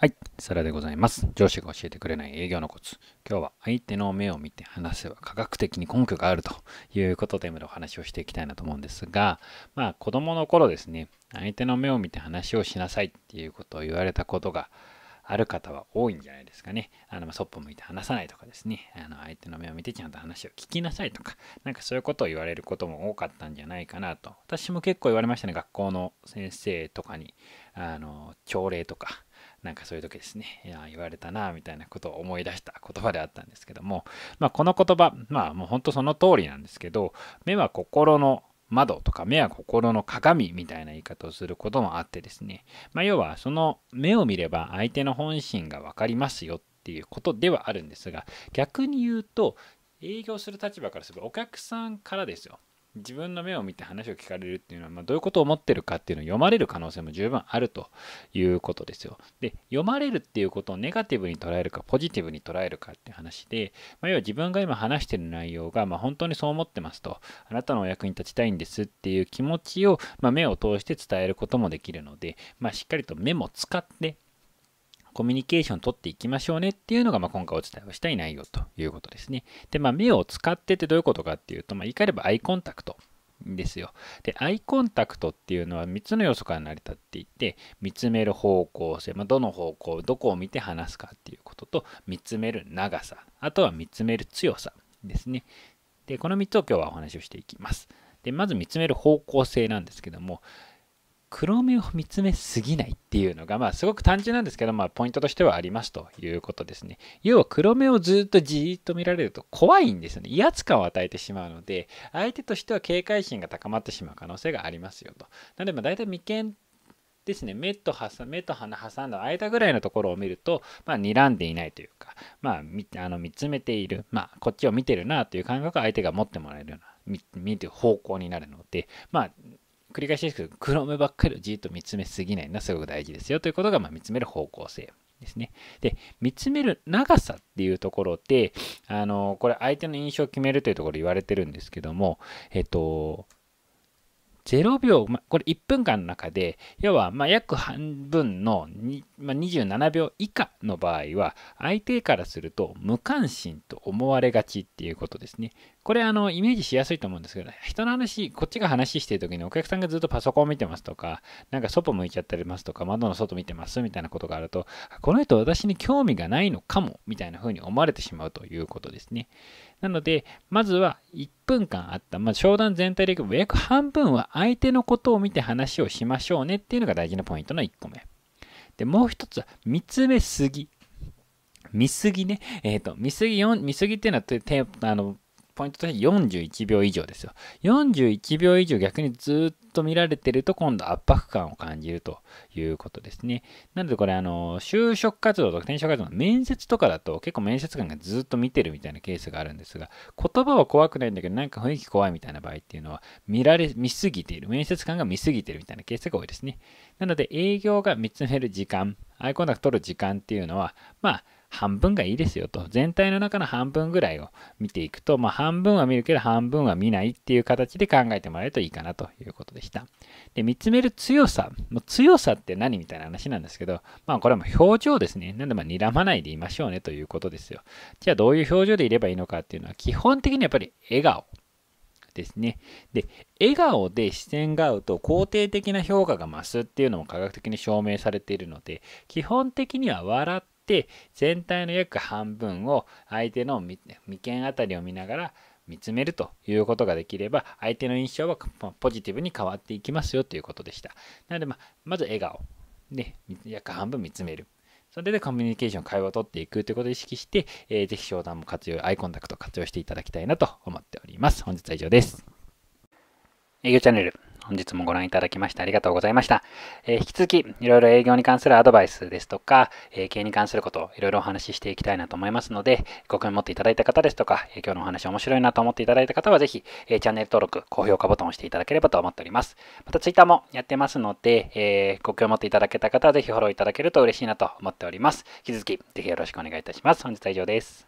はい、サラでございます。上司が教えてくれない営業のコツ。今日は相手の目を見て話せば科学的に根拠があるということで、お話をしていきたいなと思うんですが、まあ子供の頃ですね、相手の目を見て話をしなさいっていうことを言われたことがある方は多いんじゃないですかね。あの、そっぽ向いて話さないとかですね。あの、相手の目を見てちゃんと話を聞きなさいとか、なんかそういうことを言われることも多かったんじゃないかなと。私も結構言われましたね。学校の先生とかに、あの、朝礼とか、なんかそういう時ですね、いや、言われたな、みたいなことを思い出した言葉であったんですけども、まあ、この言葉、まあ、もう本当その通りなんですけど、目は心の窓とか目は心の鏡みたいな言い方をすることもあってですね、まあ、要はその目を見れば相手の本心が分かりますよっていうことではあるんですが逆に言うと営業する立場からすると、お客さんからですよ自分の目を見て話を聞かれるっていうのは、まあ、どういうことを思ってるかっていうのを読まれる可能性も十分あるということですよ。で読まれるっていうことをネガティブに捉えるかポジティブに捉えるかって話で、まあ、要は自分が今話してる内容が、まあ、本当にそう思ってますとあなたのお役に立ちたいんですっていう気持ちを、まあ、目を通して伝えることもできるので、まあ、しっかりと目も使ってコミュニケーション取っていきましょうねっていうのが、まあ、今回お伝えをしたい内容ということですね。で、まあ、目を使ってってどういうことかっていうと、まあ、言い換えればアイコンタクト。ですよでアイコンタクトっていうのは3つの要素から成り立っていて見つめる方向性、まあ、どの方向どこを見て話すかっていうことと見つめる長さあとは見つめる強さですねでこの3つを今日はお話をしていきますでまず見つめる方向性なんですけども黒目を見つめすぎないっていうのが、まあ、すごく単純なんですけど、まあ、ポイントとしてはありますということですね。要は黒目をずっとじーっと見られると怖いんですよね。威圧感を与えてしまうので、相手としては警戒心が高まってしまう可能性がありますよと。なので、まあ、大体眉間ですね、目と目と鼻挟んだ間ぐらいのところを見ると、まあ、睨んでいないというか、まあ、あの見つめている、まあ、こっちを見てるなという感覚を相手が持ってもらえるような見る方向になるので、まあ、繰り返しですけど、Chrome ばっかりをじっと見つめすぎないのはすごく大事ですよということが、まあ、見つめる方向性ですね。で、見つめる長さっていうところで、あの、これ相手の印象を決めるというところ言われてるんですけども、えっと、0秒、ま、これ1分間の中で、要はま約半分の、ま、27秒以下の場合は、相手からすると無関心と思われがちっていうことですね。これあの、イメージしやすいと思うんですけど、人の話、こっちが話してる時にお客さんがずっとパソコンを見てますとか、なんか外向いちゃってますとか、窓の外見てますみたいなことがあると、この人私に興味がないのかもみたいな風に思われてしまうということですね。なので、まずは1分間あった、まあ、商談全体でいく約半分は相手のことを見て話をしましょうねっていうのが大事なポイントの1個目。で、もう1つは見つめすぎ。見すぎね。えっ、ー、と、見すぎ4、見すぎっていうのは、あの、ポイントとして41秒以上ですよ。41秒以上逆にずっと見られてると今度圧迫感を感じるということですね。なのでこれあの、就職活動とか転職活動の面接とかだと結構面接官がずっと見てるみたいなケースがあるんですが、言葉は怖くないんだけどなんか雰囲気怖いみたいな場合っていうのは見られ、見すぎている。面接官が見すぎているみたいなケースが多いですね。なので営業が見つめる時間、アイコンタクト取る時間っていうのは、まあ、半分がいいですよと。全体の中の半分ぐらいを見ていくと、まあ、半分は見るけど半分は見ないっていう形で考えてもらえるといいかなということでした。で、見つめる強さ。も強さって何みたいな話なんですけど、まあこれはもう表情ですね。なんでまあ睨まないでいましょうねということですよ。じゃあどういう表情でいればいいのかっていうのは基本的にやっぱり笑顔。ですね。で、笑顔で視線が合うと肯定的な評価が増すっていうのも科学的に証明されているので、基本的には笑って全体の約半分を相手の眉間あたりを見ながら見つめるということができれば相手の印象はポジティブに変わっていきますよということでしたなので、まあ、まず笑顔で約半分見つめるそれでコミュニケーション会話を取っていくということを意識して、えー、ぜひ商談も活用アイコンタクトを活用していただきたいなと思っております本日は以上です営業チャンネル本日もご覧いただきましてありがとうございました。えー、引き続き、いろいろ営業に関するアドバイスですとか、えー、経営に関すること、をいろいろお話ししていきたいなと思いますので、ご興味持っていただいた方ですとか、えー、今日のお話面白いなと思っていただいた方は、ぜひ、えチャンネル登録、高評価ボタンを押していただければと思っております。また、ツイッターもやってますので、えご興味持っていただけた方は、ぜひフォローいただけると嬉しいなと思っております。引き続き、ぜひよろしくお願いいたします。本日は以上です。